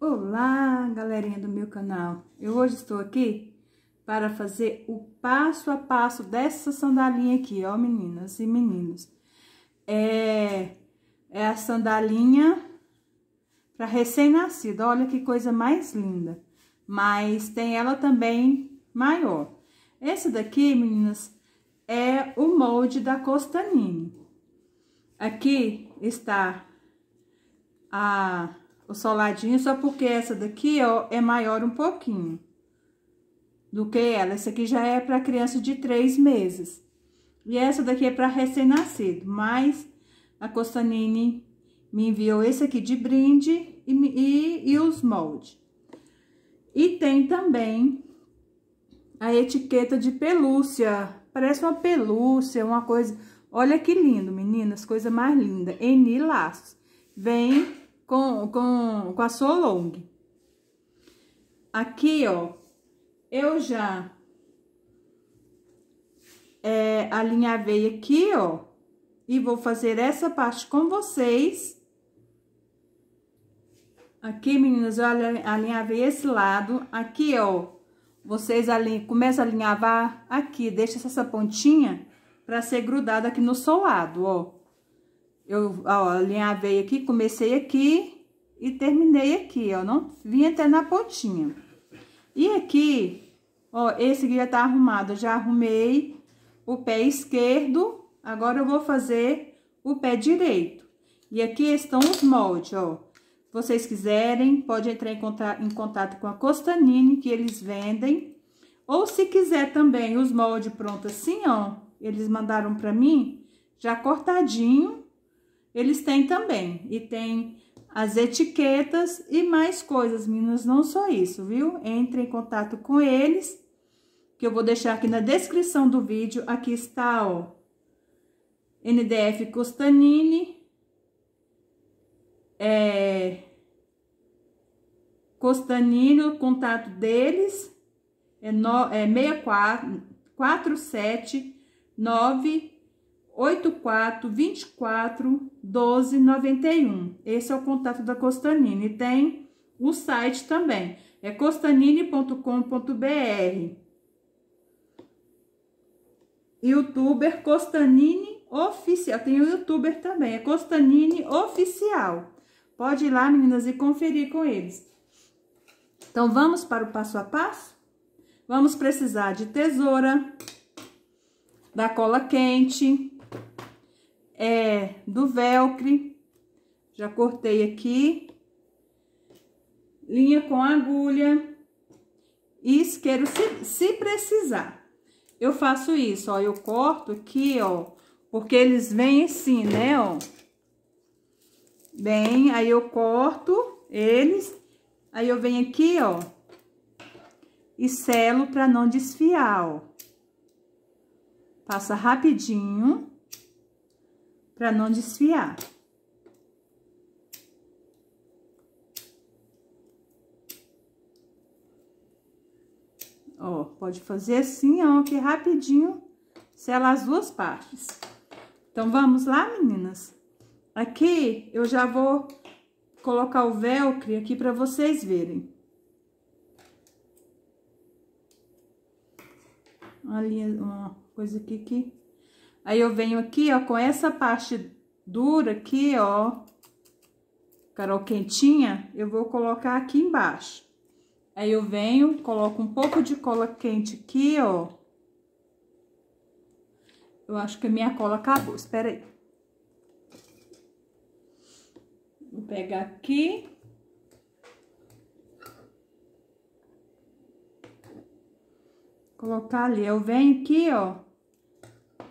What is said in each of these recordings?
Olá, galerinha do meu canal. Eu hoje estou aqui para fazer o passo a passo dessa sandalinha aqui, ó, meninas e meninos. É, é a sandalinha para recém-nascido. Olha que coisa mais linda. Mas tem ela também maior. Esse daqui, meninas, é o molde da Costanini. Aqui está a o soladinho, só porque essa daqui, ó, é maior um pouquinho do que ela. Essa aqui já é para criança de três meses. E essa daqui é para recém-nascido, mas a Costanini me enviou esse aqui de brinde e, e, e os moldes. E tem também a etiqueta de pelúcia, parece uma pelúcia, uma coisa... Olha que lindo, meninas, coisa mais linda. em Laços. Vem com, com, com a long Aqui, ó, eu já é, alinhavei aqui, ó, e vou fazer essa parte com vocês. Aqui, meninas, eu alinhavei esse lado. Aqui, ó, vocês começam a alinhavar aqui, deixa essa pontinha pra ser grudada aqui no solado, ó. Eu, ó, alinhavei aqui, comecei aqui e terminei aqui, ó. Não vim até na pontinha. E aqui, ó, esse aqui já tá arrumado. Eu já arrumei o pé esquerdo. Agora eu vou fazer o pé direito. E aqui estão os moldes, ó. Se vocês quiserem, pode entrar em contato, em contato com a Costanini, que eles vendem. Ou se quiser também os moldes prontos assim, ó. Eles mandaram pra mim, já cortadinho eles têm também. E tem as etiquetas e mais coisas, meninas, não só isso, viu? Entre em contato com eles, que eu vou deixar aqui na descrição do vídeo. Aqui está, ó, NDF Costanini, é, o contato deles é, no, é 647 9 84 24 12 91. Esse é o contato da Costanini. tem o site também, é costanini.com.br. Youtuber Costanini Oficial. Tem o youtuber também, é Costanini Oficial. Pode ir lá, meninas, e conferir com eles. Então, vamos para o passo a passo? Vamos precisar de tesoura, da cola quente, é do velcro. Já cortei aqui. Linha com agulha. E isqueiro, se, se precisar. Eu faço isso, ó. Eu corto aqui, ó. Porque eles vêm assim, né, ó. Bem, aí eu corto eles. Aí eu venho aqui, ó. E selo pra não desfiar, ó. Passa rapidinho para não desfiar. Ó, pode fazer assim, ó, que rapidinho sela as duas partes. Então, vamos lá, meninas? Aqui, eu já vou colocar o velcro aqui para vocês verem. Uma linha, uma coisa aqui que Aí, eu venho aqui, ó, com essa parte dura aqui, ó, Carol quentinha, eu vou colocar aqui embaixo. Aí, eu venho, coloco um pouco de cola quente aqui, ó. Eu acho que a minha cola acabou, espera aí. Vou pegar aqui. Colocar ali. Eu venho aqui, ó.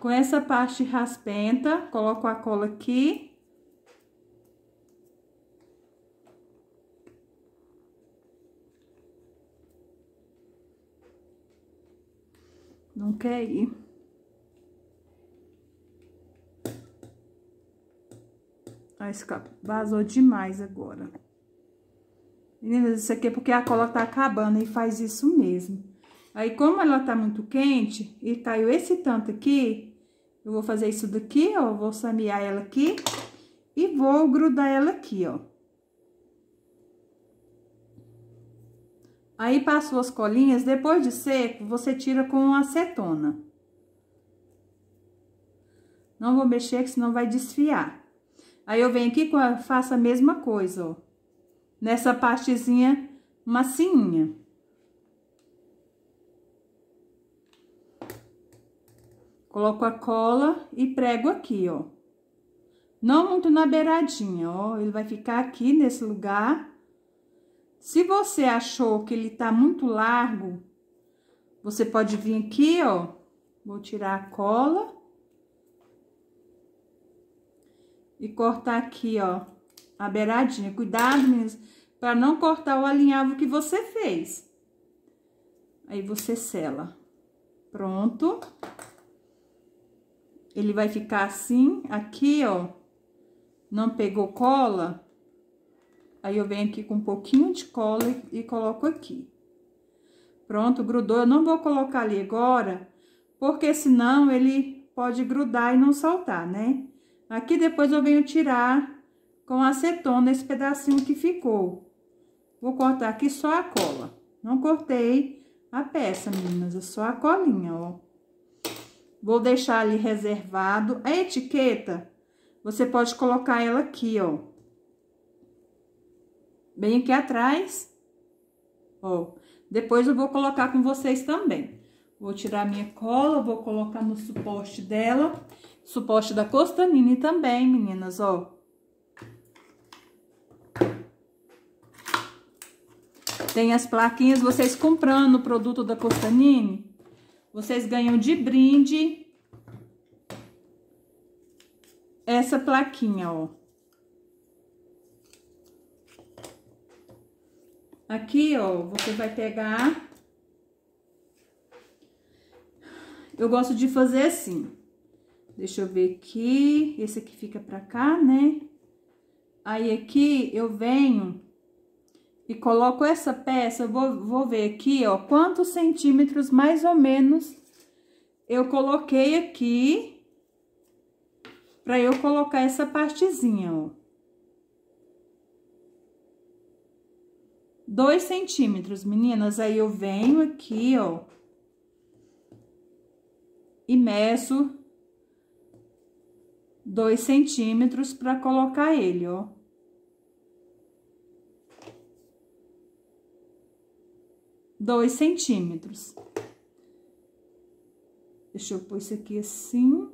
Com essa parte raspenta, coloco a cola aqui. Não quer ir. A ah, escapa vazou demais agora. Meninas, isso aqui é porque a cola tá acabando e faz isso mesmo. Aí, como ela tá muito quente e caiu esse tanto aqui, eu vou fazer isso daqui, ó, vou samear ela aqui e vou grudar ela aqui, ó. Aí, passo as colinhas, depois de seco, você tira com acetona. Não vou mexer, que senão vai desfiar. Aí, eu venho aqui, faço a mesma coisa, ó. Nessa partezinha macinha. Coloco a cola e prego aqui, ó. Não muito na beiradinha, ó. Ele vai ficar aqui nesse lugar. Se você achou que ele tá muito largo, você pode vir aqui, ó. Vou tirar a cola. E cortar aqui, ó, a beiradinha. Cuidado, meninas, para não cortar o alinhavo que você fez. Aí você sela. Pronto. Ele vai ficar assim, aqui, ó. Não pegou cola? Aí, eu venho aqui com um pouquinho de cola e, e coloco aqui. Pronto, grudou. Eu não vou colocar ali agora, porque senão ele pode grudar e não soltar, né? Aqui, depois, eu venho tirar com acetona esse pedacinho que ficou. Vou cortar aqui só a cola. Não cortei a peça, meninas, é só a colinha, ó. Vou deixar ali reservado. A etiqueta, você pode colocar ela aqui, ó. Bem aqui atrás. Ó. Depois eu vou colocar com vocês também. Vou tirar minha cola, vou colocar no suporte dela. Suporte da Costanini também, meninas, ó. Tem as plaquinhas, vocês comprando o produto da Costanini, vocês ganham de brinde essa plaquinha, ó. Aqui, ó, você vai pegar... Eu gosto de fazer assim. Deixa eu ver aqui. Esse aqui fica pra cá, né? Aí, aqui, eu venho e coloco essa peça, eu vou, vou ver aqui, ó, quantos centímetros mais ou menos eu coloquei aqui para eu colocar essa partezinha, ó. Dois centímetros, meninas, aí eu venho aqui, ó, e meço dois centímetros para colocar ele, ó. 2 centímetros. Deixa eu pôr isso aqui assim.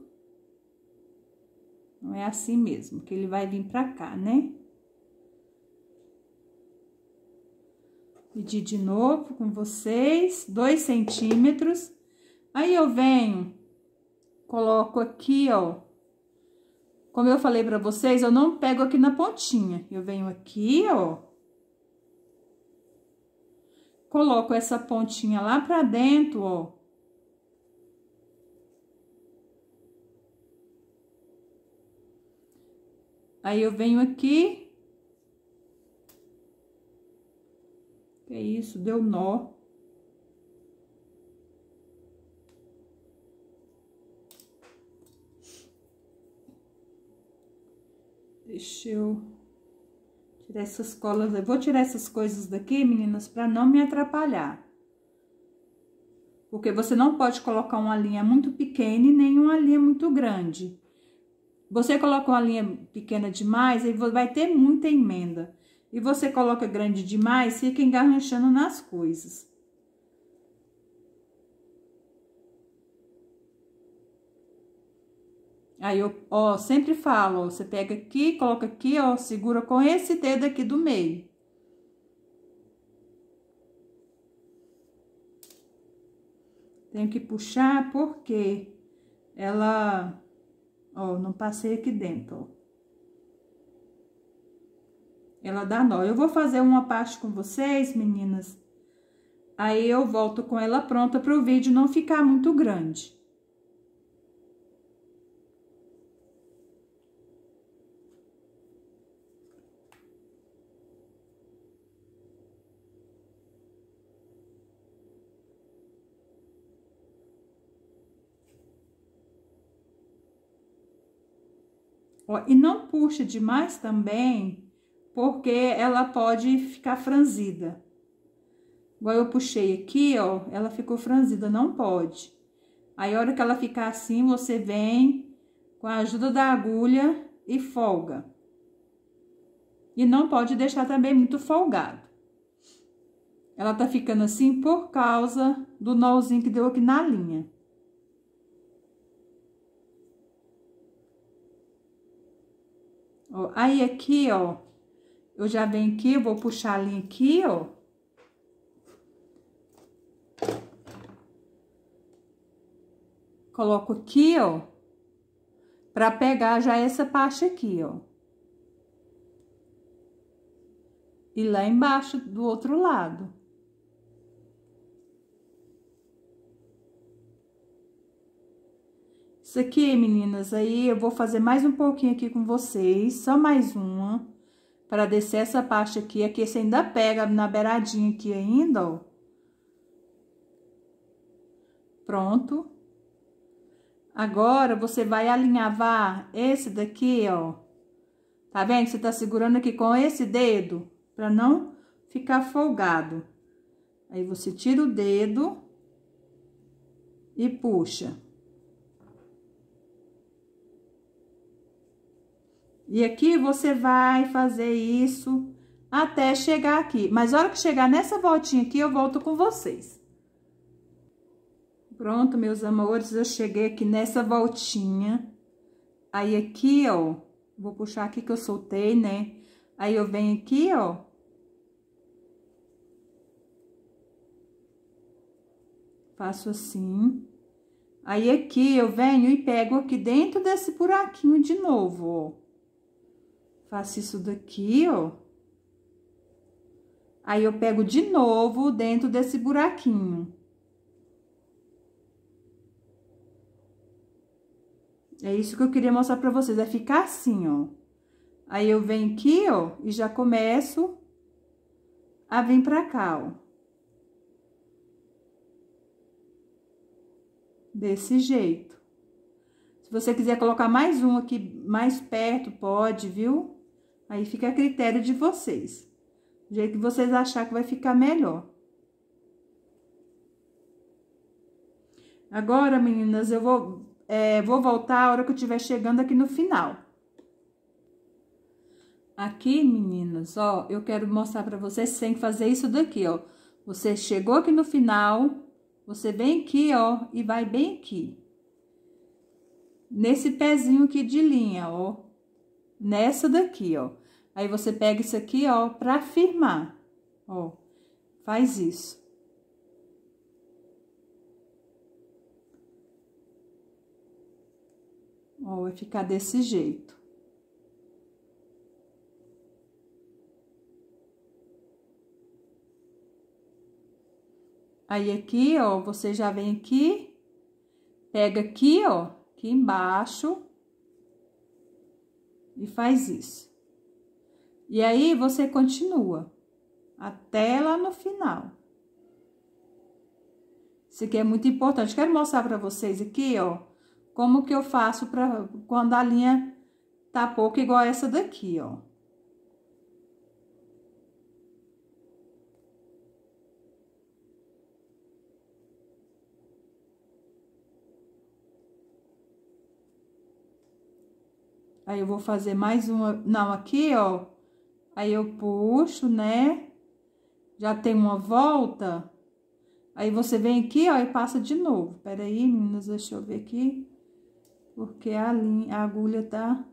Não é assim mesmo, que ele vai vir pra cá, né? Medir de novo com vocês, 2 centímetros. Aí eu venho, coloco aqui, ó. Como eu falei pra vocês, eu não pego aqui na pontinha. Eu venho aqui, ó coloco essa pontinha lá pra dentro, ó. Aí eu venho aqui. Que isso, deu nó. Deixa eu essas colas, eu vou tirar essas coisas daqui, meninas, para não me atrapalhar. Porque você não pode colocar uma linha muito pequena e nem uma linha muito grande. Você coloca uma linha pequena demais, aí vai ter muita emenda. E você coloca grande demais, fica engarranchando nas coisas. Aí eu, ó, sempre falo, ó, você pega aqui, coloca aqui, ó, segura com esse dedo aqui do meio. Tenho que puxar porque ela, ó, não passei aqui dentro, ó. Ela dá nó. Eu vou fazer uma parte com vocês, meninas. Aí eu volto com ela pronta para o vídeo não ficar muito grande. E não puxe demais também, porque ela pode ficar franzida. Igual eu puxei aqui, ó, ela ficou franzida, não pode. Aí, a hora que ela ficar assim, você vem com a ajuda da agulha e folga. E não pode deixar também muito folgado. Ela tá ficando assim por causa do nozinho que deu aqui na linha. Ó, aí aqui, ó, eu já venho aqui, eu vou puxar a linha aqui, ó. Coloco aqui, ó, pra pegar já essa parte aqui, ó. E lá embaixo do outro lado. Isso aqui, meninas, aí eu vou fazer mais um pouquinho aqui com vocês, só mais uma, para descer essa parte aqui. Aqui você ainda pega na beiradinha aqui ainda, ó. Pronto. Agora, você vai alinhavar esse daqui, ó. Tá vendo? Você tá segurando aqui com esse dedo, para não ficar folgado. Aí, você tira o dedo e puxa. E aqui você vai fazer isso até chegar aqui. Mas a hora que chegar nessa voltinha aqui, eu volto com vocês. Pronto, meus amores, eu cheguei aqui nessa voltinha. Aí aqui, ó, vou puxar aqui que eu soltei, né? Aí eu venho aqui, ó. Faço assim. Aí aqui eu venho e pego aqui dentro desse buraquinho de novo, ó. Faço isso daqui, ó. Aí, eu pego de novo dentro desse buraquinho. É isso que eu queria mostrar pra vocês, é ficar assim, ó. Aí, eu venho aqui, ó, e já começo a vir pra cá, ó. Desse jeito. Se você quiser colocar mais um aqui mais perto, pode, viu? Aí fica a critério de vocês. Do jeito que vocês achar que vai ficar melhor. Agora, meninas, eu vou, é, vou voltar a hora que eu estiver chegando aqui no final. Aqui, meninas, ó, eu quero mostrar pra vocês, sem fazer isso daqui, ó. Você chegou aqui no final, você vem aqui, ó, e vai bem aqui. Nesse pezinho aqui de linha, ó. Nessa daqui, ó. Aí você pega isso aqui, ó, pra firmar. Ó, faz isso. Ó, vai ficar desse jeito. Aí aqui, ó, você já vem aqui, pega aqui, ó, aqui embaixo e faz isso. E aí você continua até lá no final. Isso aqui é muito importante. Quero mostrar para vocês aqui, ó, como que eu faço pra, quando a linha tá pouco igual essa daqui, ó. Aí eu vou fazer mais uma, não, aqui, ó, Aí eu puxo, né? Já tem uma volta. Aí você vem aqui, ó, e passa de novo. Pera aí, meninas, deixa eu ver aqui. Porque a, linha, a agulha tá...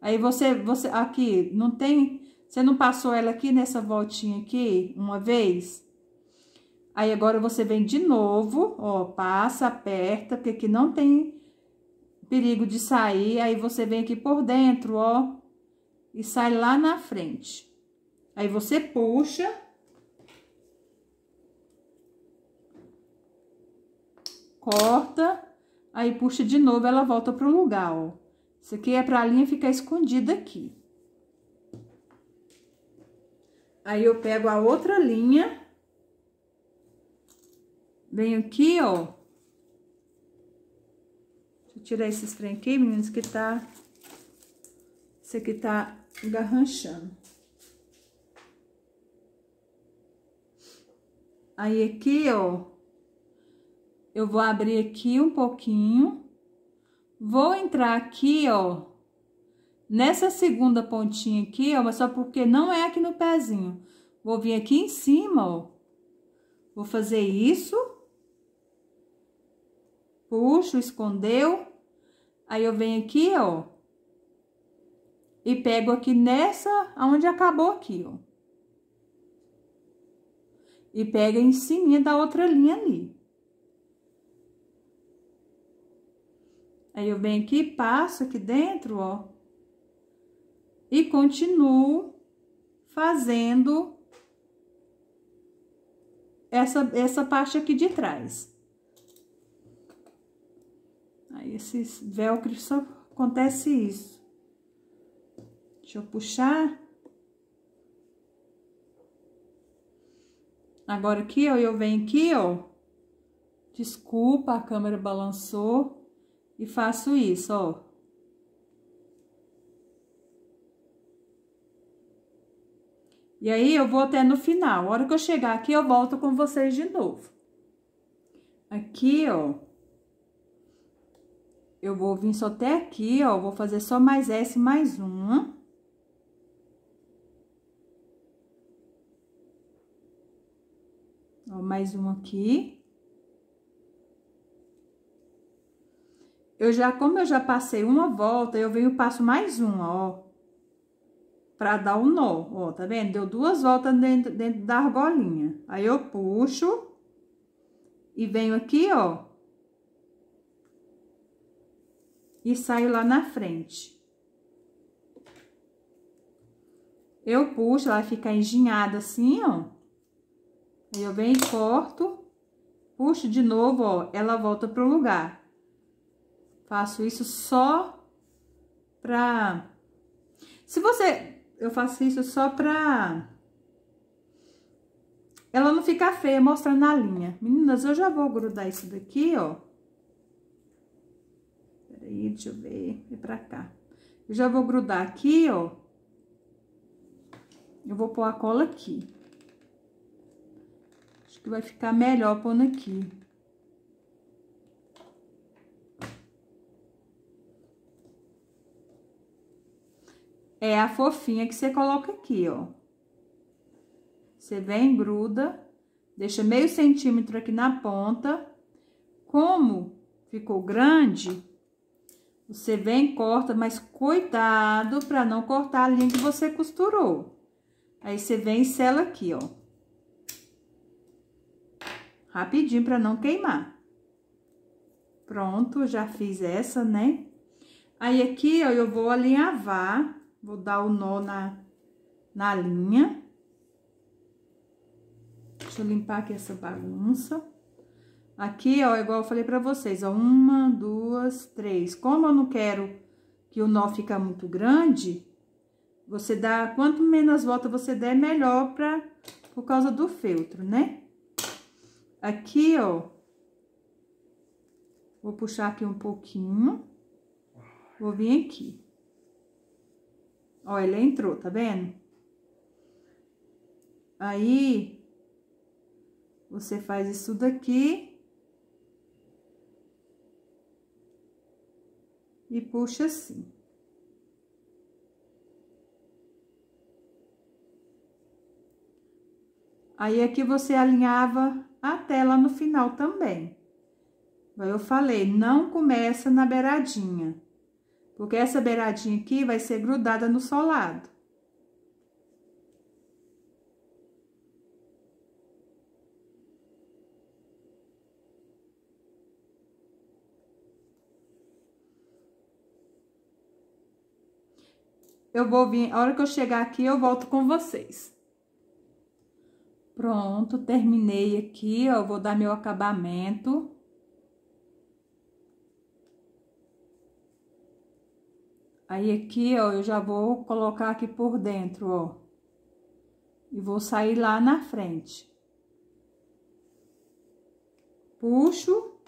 Aí você, você, aqui, não tem... Você não passou ela aqui nessa voltinha aqui, uma vez? Aí agora você vem de novo, ó, passa, aperta, porque aqui não tem perigo de sair. Aí você vem aqui por dentro, ó e sai lá na frente. Aí você puxa. Corta. Aí puxa de novo, ela volta pro lugar, ó. Isso aqui é pra linha ficar escondida aqui. Aí eu pego a outra linha. Venho aqui, ó. Deixa eu tirar esses trem aqui, meninos, que tá... Esse aqui tá garranchando. Aí aqui, ó, eu vou abrir aqui um pouquinho. Vou entrar aqui, ó, nessa segunda pontinha aqui, ó, mas só porque não é aqui no pezinho. Vou vir aqui em cima, ó. Vou fazer isso. Puxo, escondeu. Aí eu venho aqui, ó e pego aqui nessa, onde acabou aqui, ó. E pega em cima da outra linha ali. Aí, eu venho aqui, passo aqui dentro, ó. E continuo fazendo essa, essa parte aqui de trás. Aí, esses velcro só acontece isso. Deixa eu puxar. Agora aqui, ó, eu venho aqui, ó. Desculpa, a câmera balançou. E faço isso, ó. E aí, eu vou até no final. A hora que eu chegar aqui, eu volto com vocês de novo. Aqui, ó. Eu vou vir só até aqui, ó. Vou fazer só mais S, mais um. Ó, mais um aqui. Eu já, como eu já passei uma volta, eu venho passo mais uma, ó. Pra dar o um nó, ó, tá vendo? Deu duas voltas dentro, dentro da argolinha. Aí, eu puxo. E venho aqui, ó. E saio lá na frente. Eu puxo, ela fica enginhada assim, ó. Aí eu venho e corto, puxo de novo, ó, ela volta pro lugar. Faço isso só pra... Se você... Eu faço isso só pra... Ela não ficar feia mostrando a linha. Meninas, eu já vou grudar isso daqui, ó. Peraí, deixa eu ver. Vem pra cá. Eu já vou grudar aqui, ó. Eu vou pôr a cola aqui que vai ficar melhor pondo aqui. É a fofinha que você coloca aqui, ó. Você vem, gruda, deixa meio centímetro aqui na ponta. Como ficou grande, você vem, corta, mas cuidado para não cortar a linha que você costurou. Aí, você vem e sela aqui, ó rapidinho para não queimar. Pronto, já fiz essa, né? Aí aqui, ó, eu vou alinhavar, vou dar o nó na, na linha. Deixa eu limpar aqui essa bagunça. Aqui, ó, igual eu falei pra vocês, ó, uma, duas, três. Como eu não quero que o nó fica muito grande, você dá, quanto menos volta você der, melhor pra, por causa do feltro, né? Aqui, ó. Vou puxar aqui um pouquinho. Vou vir aqui. Ó, ele entrou, tá vendo? Aí, você faz isso daqui. E puxa assim. Aí, aqui você alinhava até lá no final também. Eu falei, não começa na beiradinha, porque essa beiradinha aqui vai ser grudada no solado. Eu vou vir, a hora que eu chegar aqui, eu volto com vocês. Pronto, terminei aqui, ó, vou dar meu acabamento. Aí aqui, ó, eu já vou colocar aqui por dentro, ó. E vou sair lá na frente. Puxo.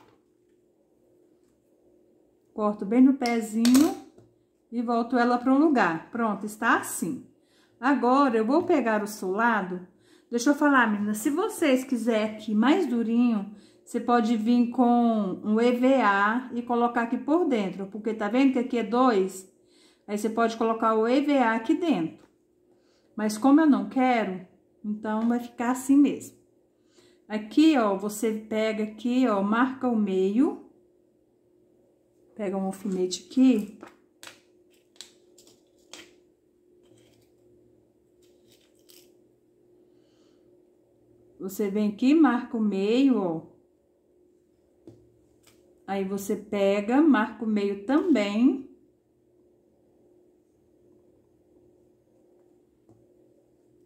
Corto bem no pezinho e volto ela para o lugar. Pronto, está assim. Agora, eu vou pegar o solado Deixa eu falar, menina, se vocês quiserem aqui mais durinho, você pode vir com um EVA e colocar aqui por dentro, porque tá vendo que aqui é dois? Aí você pode colocar o EVA aqui dentro. Mas como eu não quero, então vai ficar assim mesmo. Aqui, ó, você pega aqui, ó, marca o meio. Pega um alfinete aqui Você vem aqui, marca o meio, ó. Aí você pega, marca o meio também.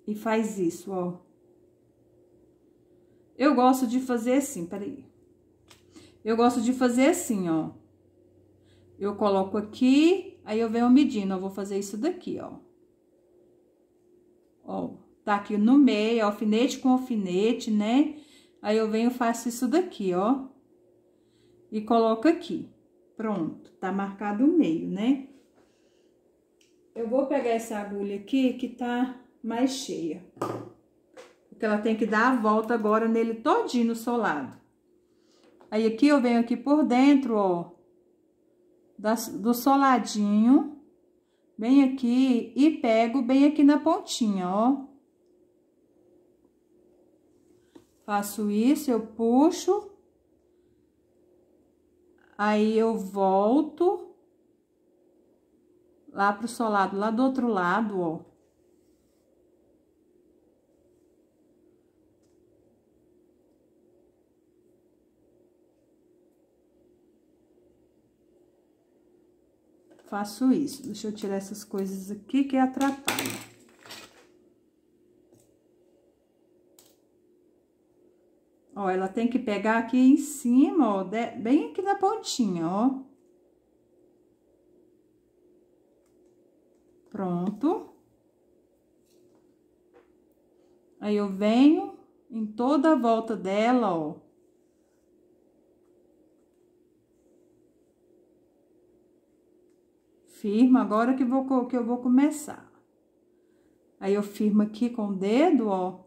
E faz isso, ó. Eu gosto de fazer assim, peraí. Eu gosto de fazer assim, ó. Eu coloco aqui, aí eu venho medindo, eu vou fazer isso daqui, ó. Ó. Tá aqui no meio, é alfinete com alfinete, né? Aí eu venho faço isso daqui, ó. E coloco aqui. Pronto, tá marcado o meio, né? Eu vou pegar essa agulha aqui que tá mais cheia. Porque ela tem que dar a volta agora nele todinho no solado. Aí aqui eu venho aqui por dentro, ó. do soladinho. Bem aqui e pego bem aqui na pontinha, ó. Faço isso, eu puxo. Aí, eu volto lá pro solado, lá do outro lado, ó. Faço isso. Deixa eu tirar essas coisas aqui que atrapalham. Ó, ela tem que pegar aqui em cima, ó, bem aqui na pontinha, ó. Pronto. Aí, eu venho em toda a volta dela, ó. Firma agora que, vou, que eu vou começar. Aí, eu firmo aqui com o dedo, ó.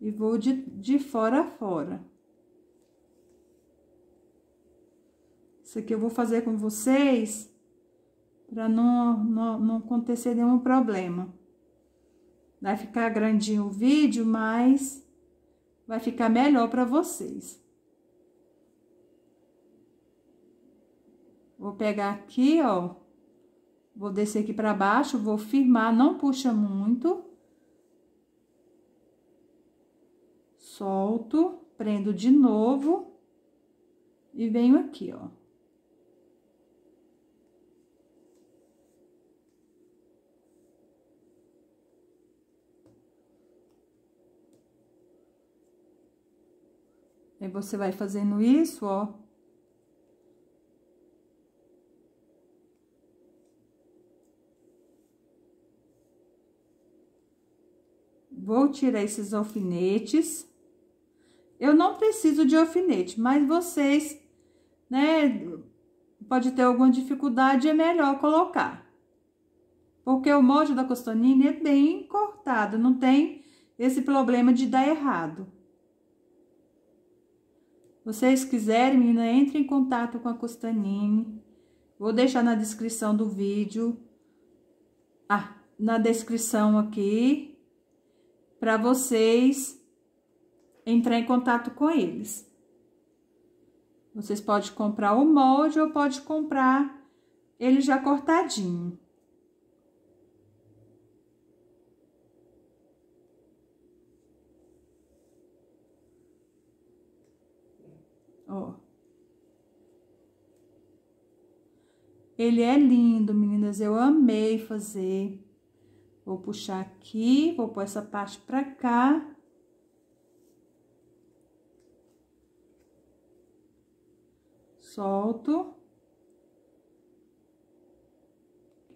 e vou de, de fora a fora. Isso aqui eu vou fazer com vocês para não, não, não acontecer nenhum problema. Vai ficar grandinho o vídeo, mas vai ficar melhor para vocês. Vou pegar aqui, ó, vou descer aqui para baixo, vou firmar, não puxa muito. solto, prendo de novo e venho aqui, ó. Aí você vai fazendo isso, ó. Vou tirar esses alfinetes. Eu não preciso de alfinete, mas vocês, né, pode ter alguma dificuldade, é melhor colocar. Porque o molde da Costanini é bem cortado, não tem esse problema de dar errado. Vocês quiserem, menina, entre em contato com a Costanine. Vou deixar na descrição do vídeo. Ah, na descrição aqui. Para vocês entrar em contato com eles. Vocês podem comprar o molde ou pode comprar ele já cortadinho. Ó. Ele é lindo, meninas. Eu amei fazer. Vou puxar aqui, vou pôr essa parte pra cá. solto.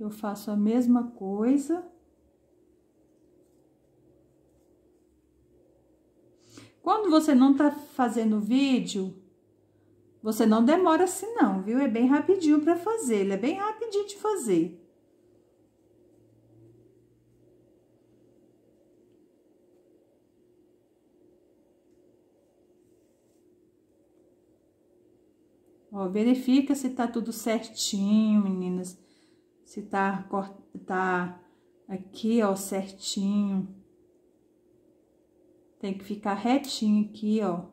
Eu faço a mesma coisa. Quando você não tá fazendo vídeo, você não demora assim não, viu? É bem rapidinho para fazer, ele é bem rapidinho de fazer. Ó, verifica se tá tudo certinho, meninas. Se tá, tá aqui, ó, certinho. Tem que ficar retinho aqui, ó.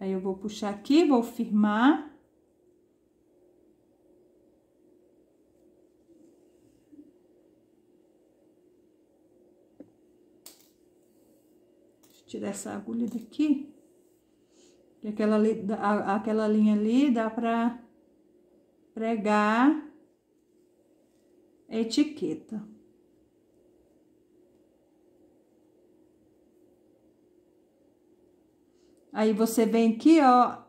Aí, eu vou puxar aqui, vou firmar. tirar essa agulha daqui. aquela, aquela linha ali dá pra pregar a etiqueta. Aí você vem aqui, ó,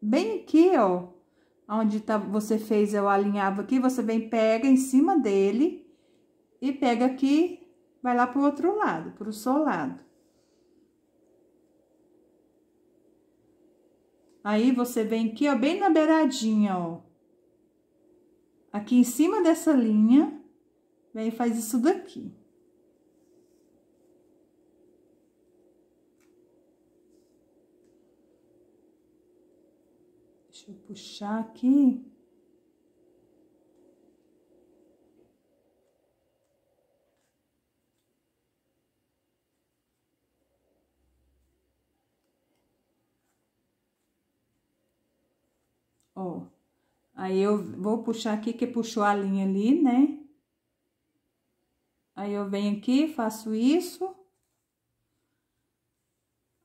bem aqui, ó, onde tá, você fez eu alinhava aqui, você vem, pega em cima dele e pega aqui, vai lá pro outro lado, pro seu lado. Aí você vem aqui, ó, bem na beiradinha, ó. Aqui em cima dessa linha, vem e faz isso daqui. Deixa eu puxar aqui. Ó, aí eu vou puxar aqui, que puxou a linha ali, né? Aí eu venho aqui, faço isso.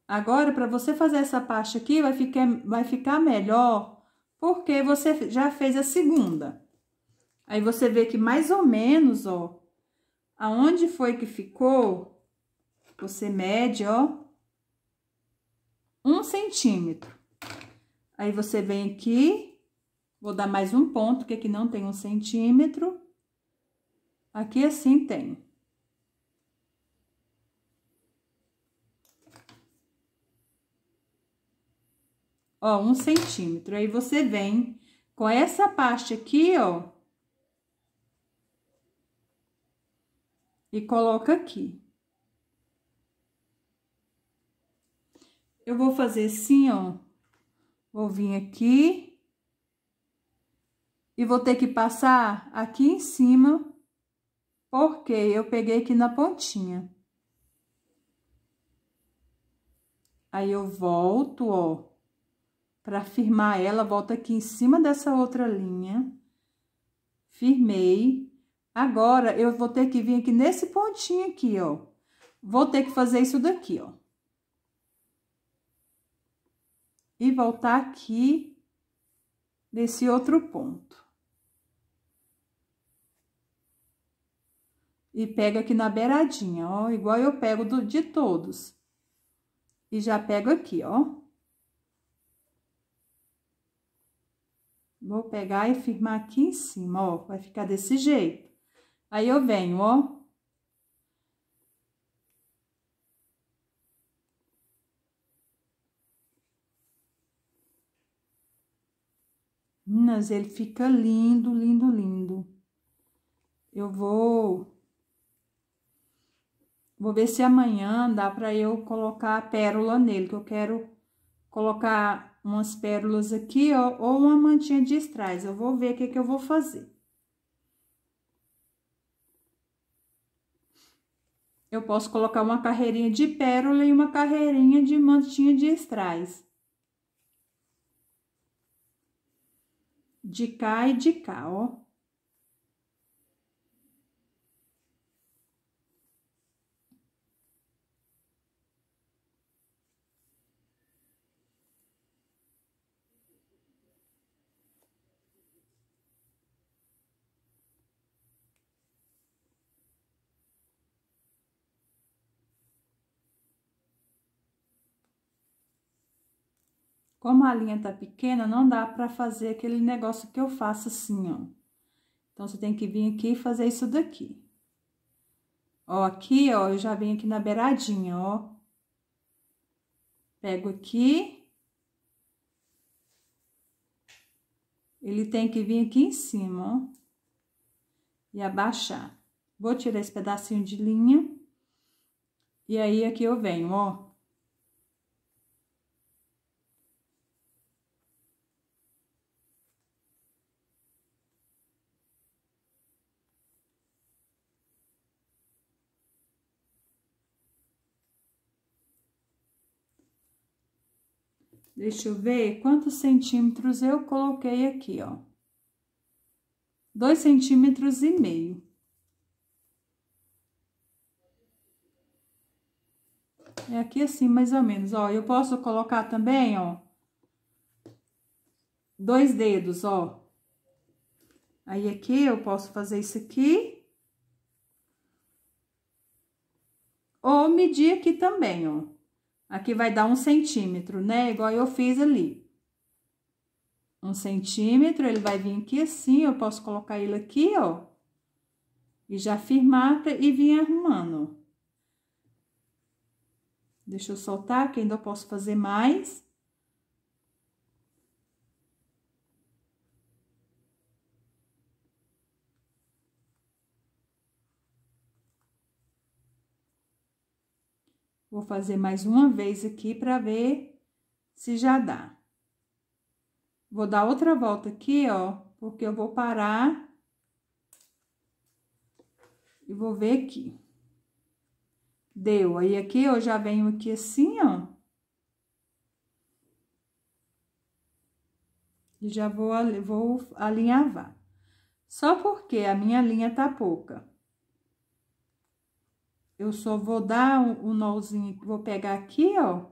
Agora, para você fazer essa parte aqui, vai ficar, vai ficar melhor, porque você já fez a segunda. Aí, você vê que mais ou menos, ó, aonde foi que ficou, você mede, ó, um centímetro. Aí, você vem aqui, vou dar mais um ponto, que aqui não tem um centímetro. Aqui, assim, tem. Ó, um centímetro. Aí, você vem com essa parte aqui, ó. E coloca aqui. Eu vou fazer assim, ó. Vou vir aqui. E vou ter que passar aqui em cima, porque eu peguei aqui na pontinha. Aí, eu volto, ó, pra firmar ela, volto aqui em cima dessa outra linha. Firmei. Agora, eu vou ter que vir aqui nesse pontinho aqui, ó. Vou ter que fazer isso daqui, ó. e voltar aqui nesse outro ponto. E pego aqui na beiradinha, ó, igual eu pego do, de todos. E já pego aqui, ó. Vou pegar e firmar aqui em cima, ó, vai ficar desse jeito. Aí, eu venho, ó, meninas, ele fica lindo, lindo, lindo. Eu vou Vou ver se amanhã dá para eu colocar a pérola nele, que eu quero colocar umas pérolas aqui, ó, ou uma mantinha de estrais. Eu vou ver o que, que eu vou fazer. Eu posso colocar uma carreirinha de pérola e uma carreirinha de mantinha de estrais. de cá e de cá, ó. Como a linha tá pequena, não dá pra fazer aquele negócio que eu faço assim, ó. Então, você tem que vir aqui e fazer isso daqui. Ó, aqui, ó, eu já venho aqui na beiradinha, ó. Pego aqui. Ele tem que vir aqui em cima, ó. E abaixar. Vou tirar esse pedacinho de linha. E aí, aqui eu venho, ó. Deixa eu ver quantos centímetros eu coloquei aqui, ó. Dois centímetros e meio. É aqui assim, mais ou menos, ó. Eu posso colocar também, ó, dois dedos, ó. Aí, aqui, eu posso fazer isso aqui. Ou medir aqui também, ó. Aqui vai dar um centímetro, né? Igual eu fiz ali. Um centímetro, ele vai vir aqui assim, eu posso colocar ele aqui, ó. E já firmar e vir arrumando. Deixa eu soltar, que ainda eu posso fazer mais. Vou fazer mais uma vez aqui para ver se já dá. Vou dar outra volta aqui, ó, porque eu vou parar e vou ver aqui. Deu. Aí aqui eu já venho aqui assim, ó. E já vou, vou alinhavar. Só porque a minha linha tá pouca eu só vou dar um, um nozinho, vou pegar aqui, ó,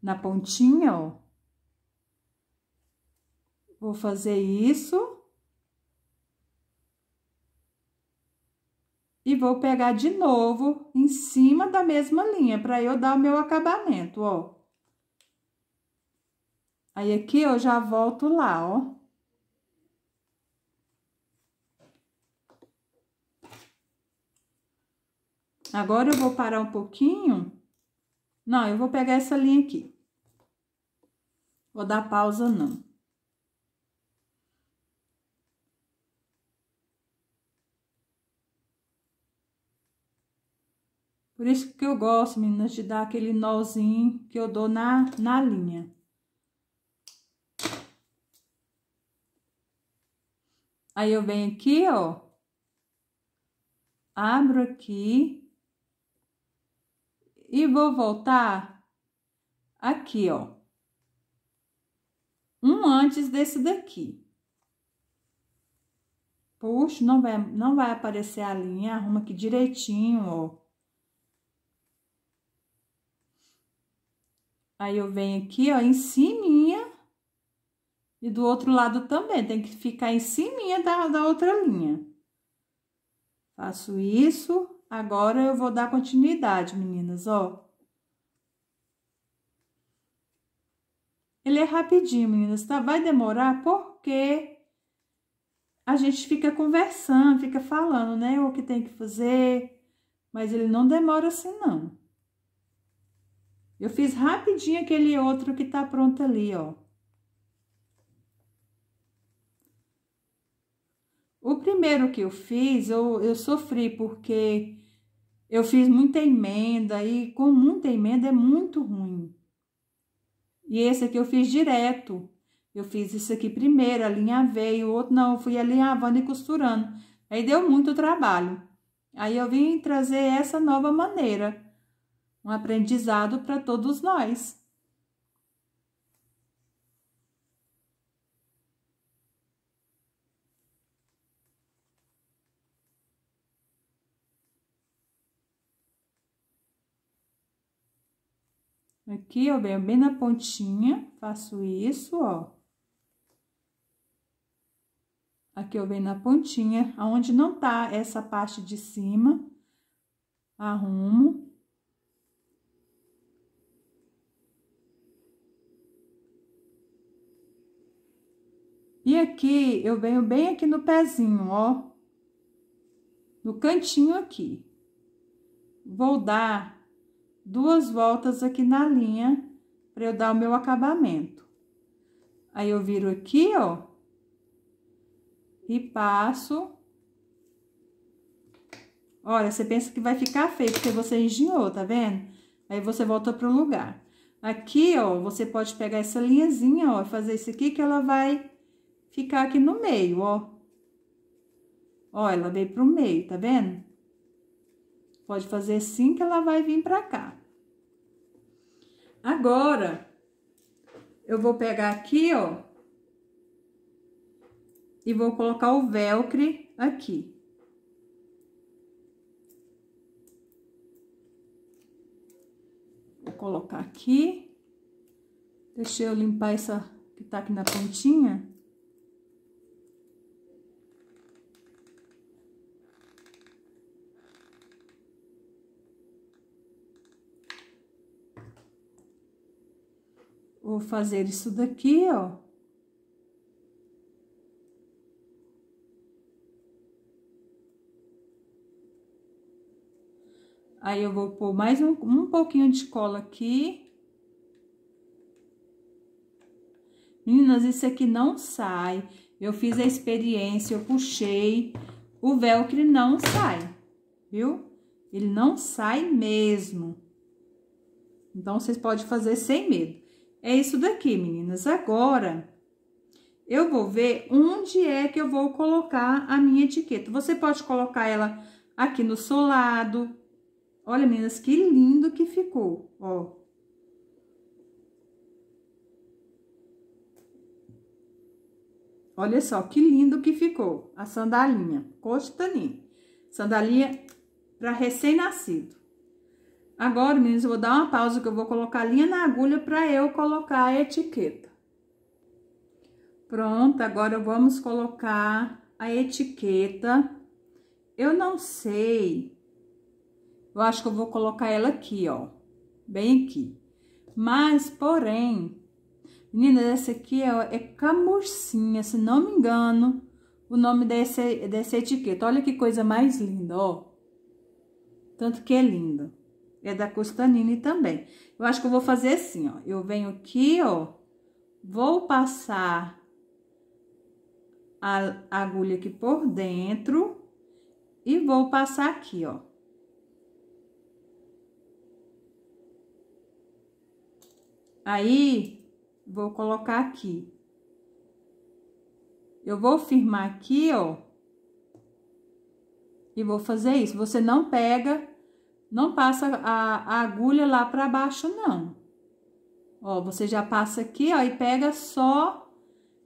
na pontinha, ó. Vou fazer isso. E vou pegar de novo em cima da mesma linha, para eu dar o meu acabamento, ó. Aí, aqui eu já volto lá, ó. Agora eu vou parar um pouquinho. Não, eu vou pegar essa linha aqui. Vou dar pausa, não. Por isso que eu gosto, meninas, de dar aquele nozinho que eu dou na, na linha. Aí eu venho aqui, ó. Abro aqui e vou voltar aqui, ó. Um antes desse daqui. Puxo, não vai, não vai aparecer a linha, arruma aqui direitinho, ó. Aí eu venho aqui, ó, em cima e do outro lado também, tem que ficar em cima da, da outra linha. Faço isso. Agora eu vou dar continuidade, meninas, ó. Ele é rapidinho, meninas, tá? Vai demorar porque a gente fica conversando, fica falando, né? O que tem que fazer, mas ele não demora assim, não. Eu fiz rapidinho aquele outro que tá pronto ali, ó. O primeiro que eu fiz, eu, eu sofri porque eu fiz muita emenda e com muita emenda é muito ruim. E esse aqui eu fiz direto. Eu fiz isso aqui primeiro, alinhavei, o outro não, fui alinhavando e costurando. Aí deu muito trabalho. Aí eu vim trazer essa nova maneira, um aprendizado para todos nós. Aqui, eu venho bem na pontinha, faço isso, ó. Aqui eu venho na pontinha, aonde não tá essa parte de cima, arrumo. E aqui, eu venho bem aqui no pezinho, ó. No cantinho aqui. Vou dar duas voltas aqui na linha para eu dar o meu acabamento. Aí, eu viro aqui, ó, e passo. Olha, você pensa que vai ficar feio, porque você engenhou, tá vendo? Aí, você volta pro lugar. Aqui, ó, você pode pegar essa linhazinha, ó, fazer isso aqui, que ela vai ficar aqui no meio, ó. Ó, ela veio pro meio, tá vendo? Pode fazer assim que ela vai vir pra cá. Agora, eu vou pegar aqui, ó, e vou colocar o velcro aqui. Vou colocar aqui. Deixa eu limpar essa que tá aqui na pontinha. vou fazer isso daqui, ó. Aí, eu vou pôr mais um, um pouquinho de cola aqui. Meninas, isso aqui não sai. Eu fiz a experiência, eu puxei. O velcro não sai, viu? Ele não sai mesmo. Então, vocês podem fazer sem medo. É isso daqui, meninas. Agora, eu vou ver onde é que eu vou colocar a minha etiqueta. Você pode colocar ela aqui no solado. Olha, meninas, que lindo que ficou, ó. Olha só, que lindo que ficou a sandalinha, costaninha. Sandalinha para recém-nascido. Agora, meninas, eu vou dar uma pausa que eu vou colocar a linha na agulha para eu colocar a etiqueta. Pronto, agora vamos colocar a etiqueta. Eu não sei, eu acho que eu vou colocar ela aqui, ó, bem aqui. Mas, porém, meninas, essa aqui é, é camurcinha, se não me engano, o nome desse dessa etiqueta. Olha que coisa mais linda, ó. Tanto que é linda. É da Costanini também. Eu acho que eu vou fazer assim, ó. Eu venho aqui, ó. Vou passar a agulha aqui por dentro. E vou passar aqui, ó. Aí, vou colocar aqui. Eu vou firmar aqui, ó. E vou fazer isso. Você não pega não passa a, a agulha lá para baixo, não. Ó, você já passa aqui, ó, e pega só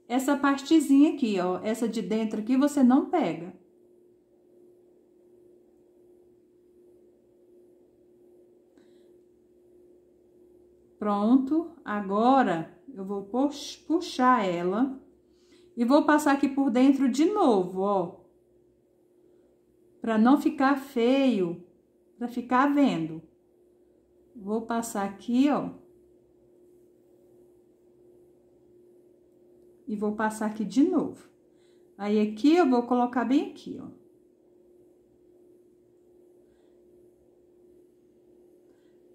essa partezinha aqui, ó. Essa de dentro aqui você não pega. Pronto, agora eu vou puxar ela e vou passar aqui por dentro de novo, ó. Pra não ficar feio para ficar vendo. Vou passar aqui, ó. E vou passar aqui de novo. Aí, aqui, eu vou colocar bem aqui, ó.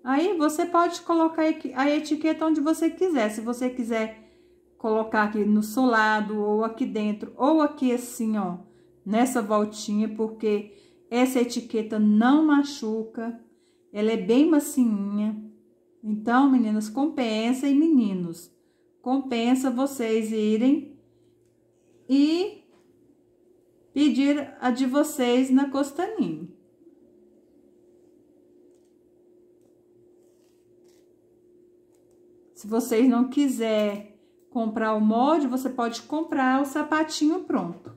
Aí, você pode colocar a etiqueta onde você quiser. Se você quiser colocar aqui no solado, ou aqui dentro, ou aqui assim, ó, nessa voltinha, porque essa etiqueta não machuca, ela é bem macinha. Então, meninas, compensa e meninos, compensa vocês irem e pedir a de vocês na Costanin. Se vocês não quiser comprar o molde, você pode comprar o sapatinho pronto.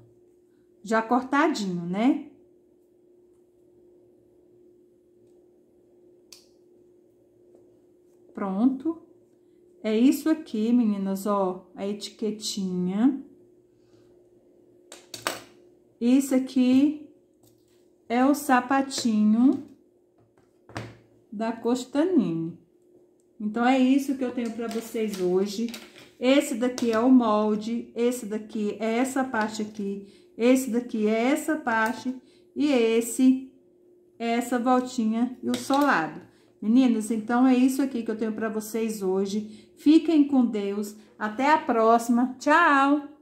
Já cortadinho, né? pronto. É isso aqui, meninas, ó, a etiquetinha. Isso aqui é o sapatinho da Costanini. Então, é isso que eu tenho para vocês hoje. Esse daqui é o molde, esse daqui é essa parte aqui, esse daqui é essa parte e esse é essa voltinha e o solado. Meninas, então é isso aqui que eu tenho para vocês hoje. Fiquem com Deus. Até a próxima. Tchau!